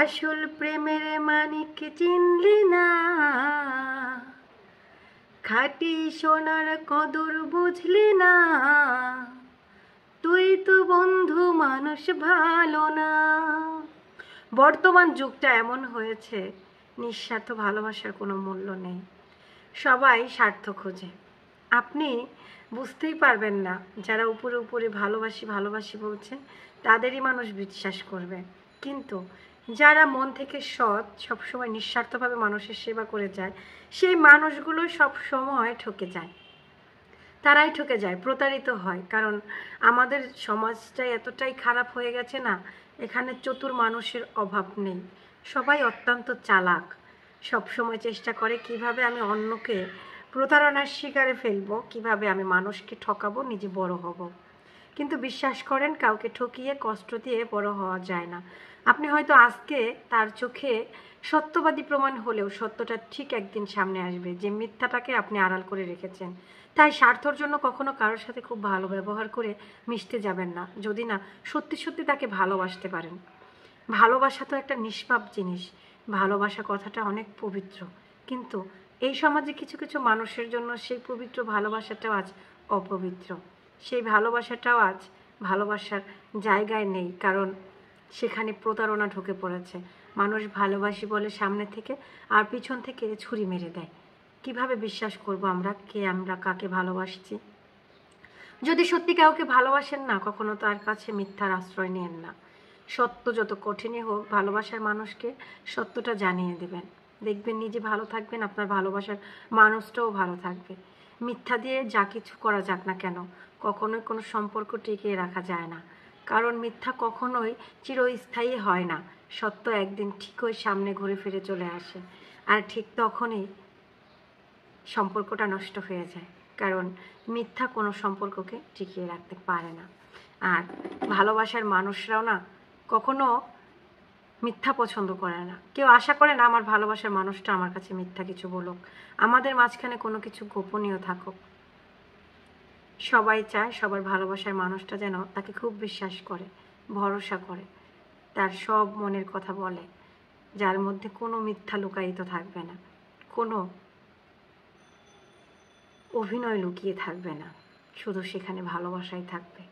আসল প্রেমের মানিক চিনলি না খাটি সোনার কদর বুঝলি না তুই তো বন্ধু মানুষ ভালো না বর্তমান যুগটা এমন হয়েছে নিঃস্বার্থ ভালোবাসার কোনো মূল্য নেই সবাই স্বার্থ খোঁজে আপনি বুঝতেই পারবেন না যারা উপরে উপরে ভালোবাসি ভালোবাসি বলছে তাদেরই মানুষ বিশ্বাস করবে কিন্তু যারা মন থেকে সৎ সবসময় নিঃস্বার্থভাবে মানুষের সেবা করে যায় সেই মানুষগুলো সব সময় ঠকে যায় তারাই ঠকে যায় প্রতারিত হয় কারণ আমাদের সমাজটা এতটাই খারাপ হয়ে গেছে না এখানে চতুর মানুষের অভাব নেই সবাই অত্যন্ত চালাক সব সময় চেষ্টা করে কিভাবে আমি অন্যকে প্রতারণার শিকারে ফেলবো কিভাবে আমি মানুষকে ঠকাবো নিজে বড় হব কিন্তু বিশ্বাস করেন কাউকে ঠকিয়ে কষ্ট দিয়ে বড় হওয়া যায় না আপনি হয়তো আজকে তার চোখে সত্যবাদী প্রমাণ হলেও সত্যটা ঠিক একদিন সামনে আসবে যে মিথ্যাটাকে আপনি আড়াল করে রেখেছেন তাই স্বার্থর জন্য কখনো কারোর সাথে খুব ভালো ব্যবহার করে মিশতে যাবেন না যদি না সত্যি সত্যি তাকে ভালোবাসতে পারেন ভালোবাসা তো একটা নিষ্পাপ জিনিস ভালোবাসা কথাটা অনেক পবিত্র কিন্তু এই সমাজে কিছু কিছু মানুষের জন্য সেই পবিত্র ভালোবাসাটাও আজ অপবিত্র সেই ভালোবাসাটাও আজ ভালোবাসার জায়গায় নেই কারণ সেখানে প্রতারণা ঢুকে পড়েছে মানুষ ভালোবাসি বলে সামনে থেকে আর পিছন থেকে ছুরি মেরে দেয় কিভাবে বিশ্বাস করব আমরা কে আমরা কাকে ভালোবাসছি যদি সত্যি কাউকে ভালোবাসেন না কখনো তার কাছে মিথ্যার আশ্রয় নেন না সত্য যত কঠিনই হোক ভালোবাসার মানুষকে সত্যটা জানিয়ে দেবেন দেখবেন নিজে ভালো থাকবেন আপনার ভালোবাসার মানুষটাও ভালো থাকবে মিথ্যা দিয়ে যা কিছু করা যাক না কেন কখনোই কোনো সম্পর্ক টিকিয়ে রাখা যায় না কারণ মিথ্যা কখনোই চিরস্থায়ী হয় না সত্য একদিন ঠিকই সামনে ঘুরে ফিরে চলে আসে আর ঠিক তখনই সম্পর্কটা নষ্ট হয়ে যায় কারণ মিথ্যা কোনো সম্পর্ককে টিকিয়ে রাখতে পারে না আর ভালোবাসার মানুষরাও না কখনো মিথ্যা পছন্দ করে না কেউ আশা করে না আমার ভালোবাসার মানুষটা আমার কাছে মিথ্যা কিছু বলুক আমাদের মাঝখানে কোনো কিছু গোপনীয় থাকুক সবাই চায় সবার ভালোবাসার মানুষটা যেন তাকে খুব বিশ্বাস করে ভরসা করে তার সব মনের কথা বলে যার মধ্যে কোনো মিথ্যা লুকায়িত থাকবে না কোনো অভিনয় লুকিয়ে থাকবে না শুধু সেখানে ভালোবাসাই থাকবে